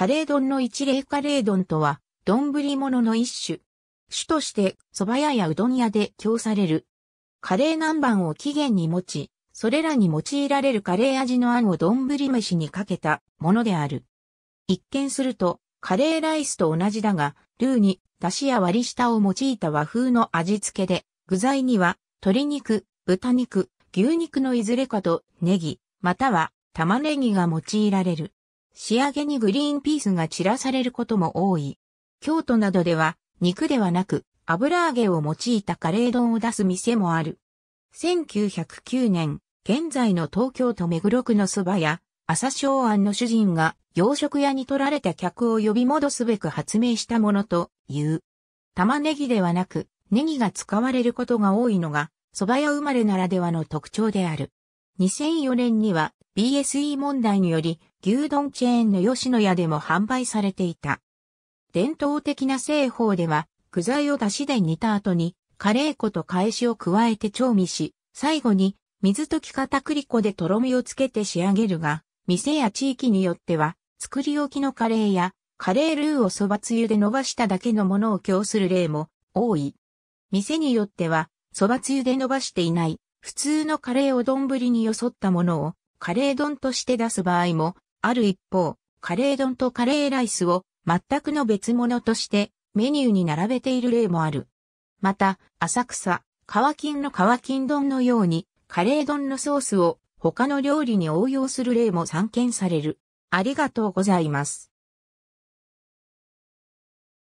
カレー丼の一例カレー丼とは、丼物の一種。種として、蕎麦屋やうどん屋で供される。カレー南蛮を起源に持ち、それらに用いられるカレー味のあんを丼飯にかけたものである。一見すると、カレーライスと同じだが、ルーに、だしや割り下を用いた和風の味付けで、具材には、鶏肉、豚肉、牛肉のいずれかと、ネギ、または、玉ねぎが用いられる。仕上げにグリーンピースが散らされることも多い。京都などでは肉ではなく油揚げを用いたカレー丼を出す店もある。1909年、現在の東京都目黒区の蕎麦屋、朝昭庵の主人が洋食屋に取られた客を呼び戻すべく発明したものという。玉ねぎではなくネギが使われることが多いのが蕎麦屋生まれならではの特徴である。2004年には BSE 問題により牛丼チェーンの吉野家でも販売されていた。伝統的な製法では、具材を出汁で煮た後に、カレー粉と返しを加えて調味し、最後に水溶き片栗粉でとろみをつけて仕上げるが、店や地域によっては、作り置きのカレーや、カレールーをそばつゆで伸ばしただけのものを供する例も多い。店によっては、そばつゆで伸ばしていない、普通のカレーを丼によそったものを、カレー丼として出す場合もある一方、カレー丼とカレーライスを全くの別物としてメニューに並べている例もある。また、浅草、乾金の乾金丼のように、カレー丼のソースを他の料理に応用する例も散見される。ありがとうございます。